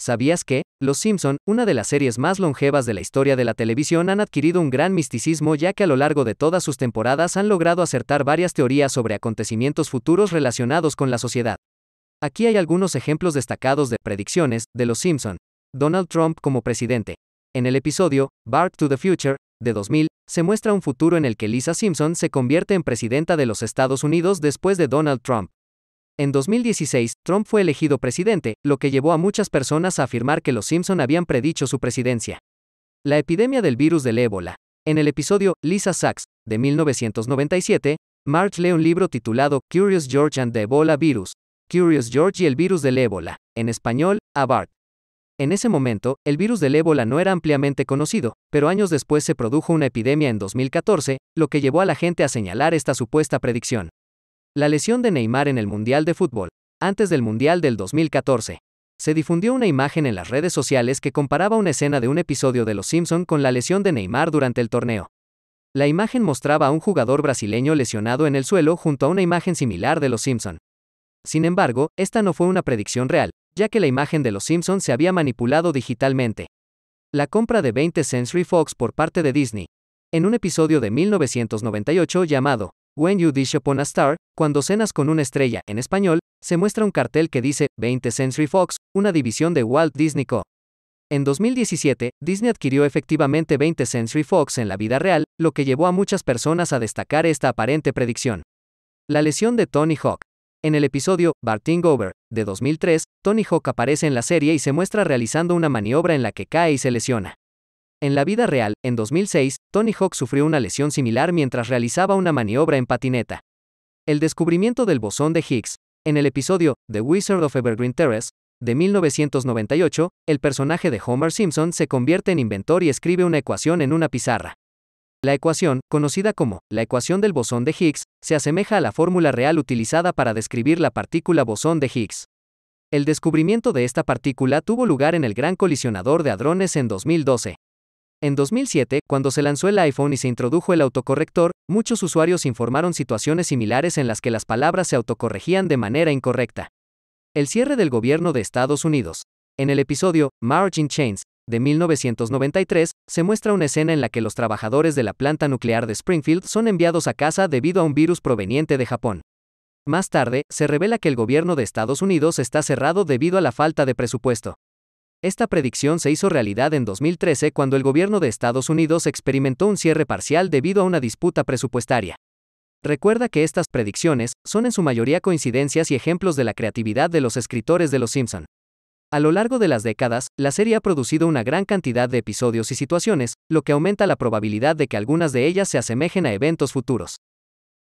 ¿Sabías que? Los Simpson, una de las series más longevas de la historia de la televisión, han adquirido un gran misticismo ya que a lo largo de todas sus temporadas han logrado acertar varias teorías sobre acontecimientos futuros relacionados con la sociedad. Aquí hay algunos ejemplos destacados de predicciones de Los Simpson. Donald Trump como presidente. En el episodio Bark to the Future de 2000, se muestra un futuro en el que Lisa Simpson se convierte en presidenta de los Estados Unidos después de Donald Trump. En 2016, Trump fue elegido presidente, lo que llevó a muchas personas a afirmar que los Simpson habían predicho su presidencia. La epidemia del virus del ébola. En el episodio Lisa Sachs, de 1997, Marge lee un libro titulado Curious George and the Ebola Virus, Curious George y el virus del ébola, en español, Bart. En ese momento, el virus del ébola no era ampliamente conocido, pero años después se produjo una epidemia en 2014, lo que llevó a la gente a señalar esta supuesta predicción. La lesión de Neymar en el Mundial de Fútbol, antes del Mundial del 2014. Se difundió una imagen en las redes sociales que comparaba una escena de un episodio de Los Simpson con la lesión de Neymar durante el torneo. La imagen mostraba a un jugador brasileño lesionado en el suelo junto a una imagen similar de Los Simpson. Sin embargo, esta no fue una predicción real, ya que la imagen de Los Simpson se había manipulado digitalmente. La compra de 20 Century Fox por parte de Disney, en un episodio de 1998 llamado When You Dish Upon a Star, cuando cenas con una estrella, en español, se muestra un cartel que dice 20th Century Fox, una división de Walt Disney Co. En 2017, Disney adquirió efectivamente 20th Century Fox en la vida real, lo que llevó a muchas personas a destacar esta aparente predicción. La lesión de Tony Hawk. En el episodio Barting Over, de 2003, Tony Hawk aparece en la serie y se muestra realizando una maniobra en la que cae y se lesiona. En la vida real, en 2006, Tony Hawk sufrió una lesión similar mientras realizaba una maniobra en patineta. El descubrimiento del bosón de Higgs. En el episodio The Wizard of Evergreen Terrace, de 1998, el personaje de Homer Simpson se convierte en inventor y escribe una ecuación en una pizarra. La ecuación, conocida como la ecuación del bosón de Higgs, se asemeja a la fórmula real utilizada para describir la partícula bosón de Higgs. El descubrimiento de esta partícula tuvo lugar en el Gran Colisionador de Hadrones en 2012. En 2007, cuando se lanzó el iPhone y se introdujo el autocorrector, muchos usuarios informaron situaciones similares en las que las palabras se autocorregían de manera incorrecta. El cierre del gobierno de Estados Unidos. En el episodio Margin Chains, de 1993, se muestra una escena en la que los trabajadores de la planta nuclear de Springfield son enviados a casa debido a un virus proveniente de Japón. Más tarde, se revela que el gobierno de Estados Unidos está cerrado debido a la falta de presupuesto. Esta predicción se hizo realidad en 2013 cuando el gobierno de Estados Unidos experimentó un cierre parcial debido a una disputa presupuestaria. Recuerda que estas predicciones son en su mayoría coincidencias y ejemplos de la creatividad de los escritores de Los Simpson. A lo largo de las décadas, la serie ha producido una gran cantidad de episodios y situaciones, lo que aumenta la probabilidad de que algunas de ellas se asemejen a eventos futuros.